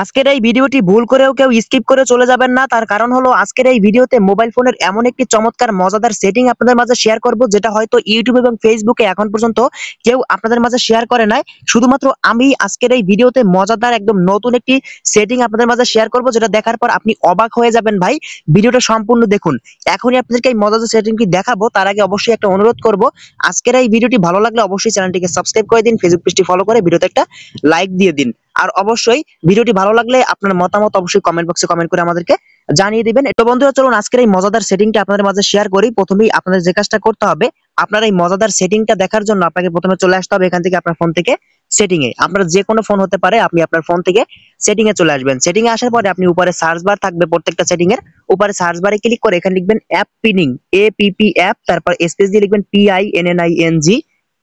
আজকের এই ভিডিওটি ভুল করেও কেউ স্কিপ করে চলে যাবেন না তার কারণ হলো আজকের এই ভিডিওতে মোবাইল ফোনের এমন একটি চমৎকার মজাদার সেটিং আপনাদের মাঝে শেয়ার করব যেটা হয়তো ইউটিউব এবং ফেসবুকে এখন পর্যন্ত কেউ আপনাদের মাঝে শেয়ার করে নাই শুধুমাত্র আমি আজকের এই ভিডিওতে মজাদার একদম নতুন একটি সেটিং আপনাদের মাঝে শেয়ার করব যেটা দেখার পর আপনি অবাক হয়ে যাবেন ভাই ভিডিওটা সম্পূর্ণ দেখুন এখনই আপনাদেরকে এই মজাদার সেটিংটি দেখাবো তার আগে অবশ্যই একটা অনুরোধ করব আজকের এই ভিডিওটি ভালো লাগলে অবশ্যই চ্যানেলটিকে সাবস্ক্রাইব করে দিন ফেসবুক পেজটি ফলো করে ভিডিওতে একটা লাইক দিয়ে দিন আর অবশ্যই ভিডিওটি ভালো লাগলে আপনার মতামত অবশ্যই কমেন্ট বক্সে কমেন্ট করে আমাদেরকে জানিয়ে দিবেন তো বন্ধুরা চলুন আজকের এই মজাদার সেটিংটা আপনাদের মাঝে শেয়ার করি প্রথমেই আপনাদের যে কাজটা করতে হবে আপনার এই মজাদার সেটিংটা দেখার জন্য আপনাকে প্রথমে চলে আসতে হবে এখান থেকে আপনার ফোন থেকে সেটিং এ আপনার যে কোনো ফোন হতে পারে আপনি আপনার ফোন থেকে সেটিং এ চলে আসবেন সেটিং এ আসার পরে আপনি উপরে সার্চ বার থাকবে প্রত্যেকটা সেটিং এর উপরে সার্চ বারে ক্লিক করে এখানে লিখবেন app pinning A P P app তারপর স্পেস দিয়ে লিখবেন P I N N I N G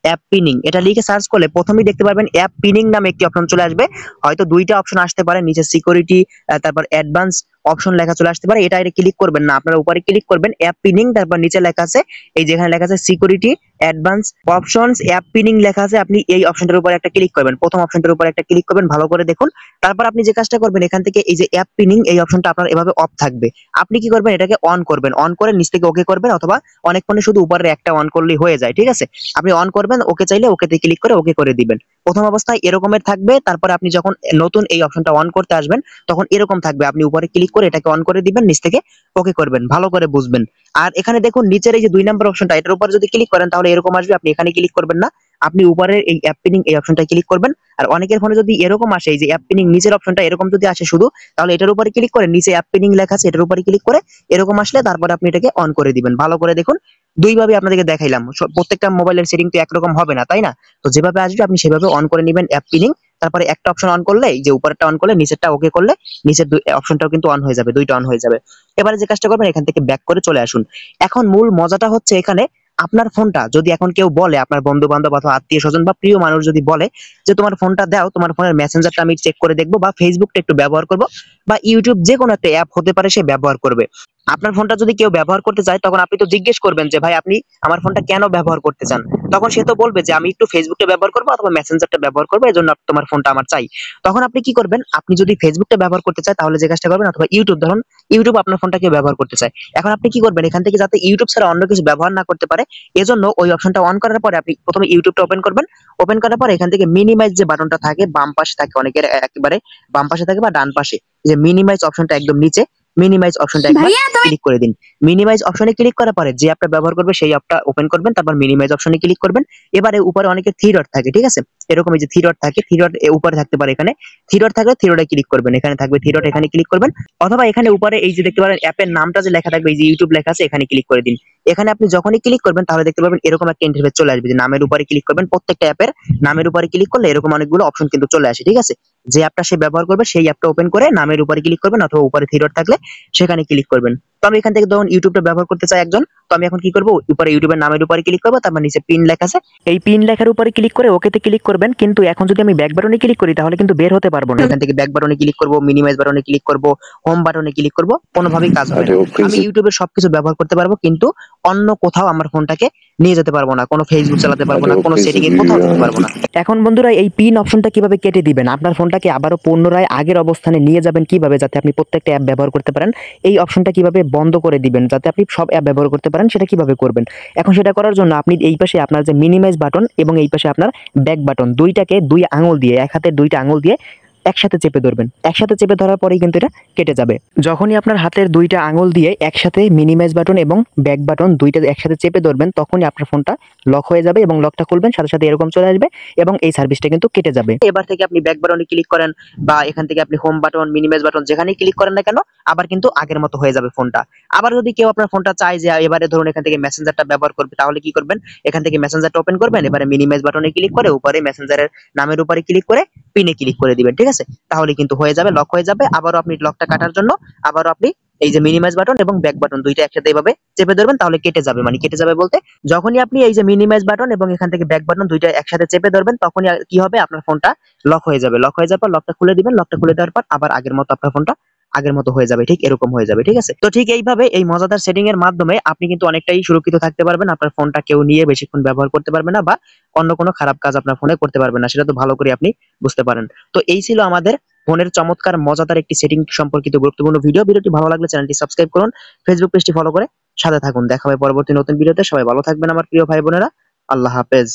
app pinning এটা লিখে সার্চ করলে প্রথমেই দেখতে পারবেন অ্যাপ পিনিং নামে একটি অপশন চলে আসবে হয়তো দুইটা অপশন আসতে পারে নিচে সিকিউরিটি তারপর অ্যাডভান্স অপশন লেখা চলে আসতে পারে এটা ক্লিক করবেন না আপনারা উপরে ক্লিক করবেন অ্যাপ পিনিং তারপর নিচে লেখা আছে এই যেখানে লেখা আছে security advance options app pinning লেখা আছে আপনি এই অপশনটার উপর একটা ক্লিক করবেন প্রথম অপশনটার উপর একটা ক্লিক করবেন ভালো করে দেখুন তারপর আপনি যে কাজটা করবেন এখান থেকে এই যে অ্যাপ পিনিং এই অপশনটা আপনার এভাবে অফ থাকবে আপনি কি করবেন এটাকে অন করবেন অন করে নিচ থেকে ওকে করবেন অথবা অনেক ফোনে শুধু উপরে একটা অন করলেই হয়ে যায় ঠিক আছে আপনি অন করবেন করবেন ওকে চাইলে ওকেতে ক্লিক করে ওকে করে দিবেন প্রথম অবস্থায় এরকমের থাকবে তারপরে আপনি যখন নতুন এই অপশনটা অন করতে আসবেন তখন এরকম থাকবে আপনি উপরে ক্লিক করে এটাকে অন করে দিবেন নিচ থেকে ওকে করবেন ভালো করে বুঝবেন আর এখানে দেখুন নিচের এই যে দুই নম্বর অপশনটা এটার উপর যদি ক্লিক করেন তাহলে এরকম আসবে আপনি এখানে ক্লিক করবেন না আপনি উপরের এই অ্যাপ পিনিং এই অপশনটা ক্লিক করবেন আর অনেকের ফোনে যদি এরকম আসে এই যে অ্যাপ পিনিং নিচের অপশনটা এরকম যদি আসে শুধু তাহলে এটার উপরে ক্লিক করে নিচে অ্যাপ পিনিং লেখা আছে এটার উপরে ক্লিক করে এরকম আসলে তারপরে আপনি এটাকে অন করে দিবেন ভালো করে দেখুন দুইভাবে আপনাদেরকে দেখাইলাম প্রত্যেকটা মোবাইলের সেটিং তো একরকম হবে না তাই না তো যেভাবে আসবে আপনি সেভাবে অন করে নেবেন অ্যাপ পিনিং তারপরে একটা অপশন অন করলে যে উপরেরটা অন করলে নিচেরটা ওকে করলে নিচের অপশনটাও কিন্তু অন হয়ে যাবে দুইটা অন হয়ে যাবে এবারে যে কাজটা করবেন এখান থেকে ব্যাক করে চলে আসুন এখন মূল মজাটা হচ্ছে এখানে আপনার ফোনটা যদি এখন কেউ বলে আপনার বন্ধু বান্ধব অথবা আত্মীয় স্বজন বা প্রিয় মানুষ যদি বলে যে তোমার ফোনটা দাও তোমার ফোনের মেসেঞ্জারটা আমি চেক করে দেখবো বা ফেসবুকটা একটু ব্যবহার করবো বা ইউটিউব যে কোনো একটা অ্যাপ হতে পারে সে ব্যবহার করবে আপনার ফোনটা যদি কেউ ব্যবহার করতে চায় তখন আপনি তো জিজ্ঞেস করবেন যে ভাই আপনি আমার ফোনটা কেন ব্যবহার করতে চান তখন সে তো বলবে যে আমি একটু ফেসবুকটা ব্যবহার করবো অথবা মেসেঞ্জারটা ব্যবহার করবো এই জন্য তোমার ফোনটা আমার চাই তখন আপনি কি করবেন আপনি যদি ফেসবুকটা ব্যবহার করতে চায় তাহলে যে কাজটা করবেন অথবা ইউটিউব ধরুন ইউটিউব আপনার ফোনটা কেউ ব্যবহার করতে চায় এখন আপনি কি করবেন এখান থেকে যাতে ইউটিউব ছাড়া অন্য কিছু ব্যবহার না করতে পারে এজন্য ওই অপশনটা অন করার পরে আপনি প্রথমে ইউটিউবটা ওপেন করবেন ওপেন করার পরে এখান থেকে মিনিমাইজ যে বাটনটা থাকে বাম পাশে থাকে অনেকের একেবারে বাম পাশে থাকে বা ডান পাশে যে মিনিমাইজ অপশনটা একদম নিচে মিনিমাইজ অপশনটা একবার ক্লিক করে দিন মিনিমাইজ অপশনে ক্লিক করার পরে যে অ্যাপটা ব্যবহার করবে সেই অ্যাপটা ওপেন করবেন তারপর মিনিমাইজ অপশনে ক্লিক করবেন এবারে উপরে অনেকে থ্রি ডট থাকে ঠিক আছে এরকম যে থ্রি ডট থাকে থ্রি ডট উপরে থাকতে পারে এখানে থ্রি ডট থাকলে থ্রি ডটে ক্লিক করবেন এখানে থাকবে থ্রি ডট এখানে ক্লিক করবেন অথবা এখানে উপরে এই যে দেখতে পারেন অ্যাপের নামটা যে লেখা থাকবে এই যে ইউটিউব লেখা আছে এখানে ক্লিক করে দিন এখানে আপনি যখনই ক্লিক করবেন তাহলে দেখতে পাবেন এরকম একটা ইন্টারফেস চলে আসবে যে নামের উপরে ক্লিক করবেন প্রত্যেকটা অ্যাপের নামের উপরে ক্লিক করলে এরকম অনেকগুলো অপশন কিন্তু চলে আসে ঠিক আছে যে অ্যাপটা সে ব্যবহার করবে সেই অ্যাপটা ওপেন করে নামের উপরে ক্লিক করবেন অথবা উপরে ডট থাকলে সেখানে ক্লিক করবেন তো আমি এখান থেকে ধরুন ইউটিউবটা ব্যবহার করতে চাই একজন তো আমি এখন কি করবো উপরে ইউটিউবের নামের উপরে ক্লিক করবো তারপর নিচে পিন লেখা আছে এই পিন লেখার উপরে ক্লিক করে ওকেতে ক্লিক করবেন কিন্তু এখন যদি আমি ব্যাক বাটনে ক্লিক করি তাহলে কিন্তু বের হতে পারবো না এখান থেকে ব্যাক বাটনে ক্লিক করবো মিনিমাইজ বাটনে ক্লিক করবো হোম বাটনে ক্লিক করবো কোনোভাবেই কাজ হবে আমি ইউটিউবে সবকিছু ব্যবহার করতে পারবো কিন্তু অন্য কোথাও আমার ফোনটাকে নিয়ে যেতে পারবো না কোনো ফেসবুক চালাতে পারবো না আচ্ছা, কোনো সেটিং এর কোথাও যেতে পারবো না এখন বন্ধুরা এই পিন অপশনটা কিভাবে কেটে দিবেন আপনার ফোনটাকে আবারও পুনরায় আগের অবস্থানে নিয়ে যাবেন কিভাবে যাতে আপনি প্রত্যেকটা অ্যাপ ব্যবহার করতে পারেন এই অপশনটা কিভাবে বন্ধ করে দিবেন যাতে আপনি সব অ্যাপ ব্যবহার করতে পারেন সেটা কিভাবে করবেন এখন সেটা করার জন্য আপনি এই পাশে আপনার যে মিনিমাইজ বাটন এবং এই পাশে আপনার ব্যাক বাটন দুইটাকে দুই আঙুল দিয়ে এক হাতে দুইটা আঙুল দিয়ে একসাথে চেপে ধরবেন একসাথে চেপে ধরার পরেই কিন্তু এটা কেটে যাবে যখনই আপনার হাতের দুইটা আঙুল দিয়ে একসাথে মিনিমাইজ বাটন এবং ব্যাক বাটন দুইটা একসাথে চেপে ধরবেন তখনই আপনার ফোনটা লক হয়ে যাবে এবং লকটা খুলবেন সাথে সাথে এরকম চলে আসবে এবং এই সার্ভিসটা কিন্তু কেটে যাবে এবার থেকে আপনি ব্যাক বাটনে ক্লিক করেন বা এখান থেকে আপনি হোম বাটন মিনিমাইজ বাটন যেখানেই ক্লিক করেন না কেন আবার কিন্তু আগের মতো হয়ে যাবে ফোনটা আবার যদি কেউ আপনার ফোনটা চায় যে এবারে ধরুন এখান থেকে মেসেঞ্জারটা ব্যবহার করবে তাহলে কি করবেন এখান থেকে মেসেঞ্জারটা ওপেন করবেন এবারে মিনিমাইজ বাটনে ক্লিক করে উপরে মেসেঞ্জারের নামের উপরে ক্লিক করে পিনে ক্লিক করে দিবেন ঠিক আছে আছে তাহলে কিন্তু হয়ে যাবে লক হয়ে যাবে আবারও আপনি লকটা কাটার জন্য আবারও আপনি এই যে মিনিমাইজ বাটন এবং ব্যাক বাটন দুইটা একসাথে এভাবে চেপে ধরবেন তাহলে কেটে যাবে মানে কেটে যাবে বলতে যখনই আপনি এই যে মিনিমাইজ বাটন এবং এখান থেকে ব্যাক বাটন দুইটা একসাথে চেপে ধরবেন তখনই কি হবে আপনার ফোনটা লক হয়ে যাবে লক হয়ে যাওয়ার পর লকটা খুলে দিবেন লকটা খুলে দেওয়ার পর আবার আগের মতো আপনার ফোনটা আগের মতো হয়ে যাবে ঠিক এরকম হয়ে যাবে ঠিক আছে তো ঠিক এইভাবে এই মজাদার সেটিং এর মাধ্যমে আপনি কিন্তু অনেকটাই সুরক্ষিত থাকতে পারবেন আপনার ফোনটা কেউ নিয়ে বেশিক্ষণ ব্যবহার করতে পারবে না বা অন্য কোনো খারাপ কাজ আপনার ফোনে করতে পারবে না সেটা তো ভালো করে আপনি বুঝতে পারেন তো এই ছিল আমাদের ফোনের চমৎকার মজাদার একটি সেটিং সম্পর্কিত গুরুত্বপূর্ণ ভিডিও ভিডিওটি ভালো লাগলে চ্যানেলটি সাবস্ক্রাইব করুন ফেসবুক পেজটি ফলো করে সাথে থাকুন দেখা হবে পরবর্তী নতুন ভিডিওতে সবাই ভালো থাকবেন আমার প্রিয় ভাই বোনেরা আল্লাহ হাফেজ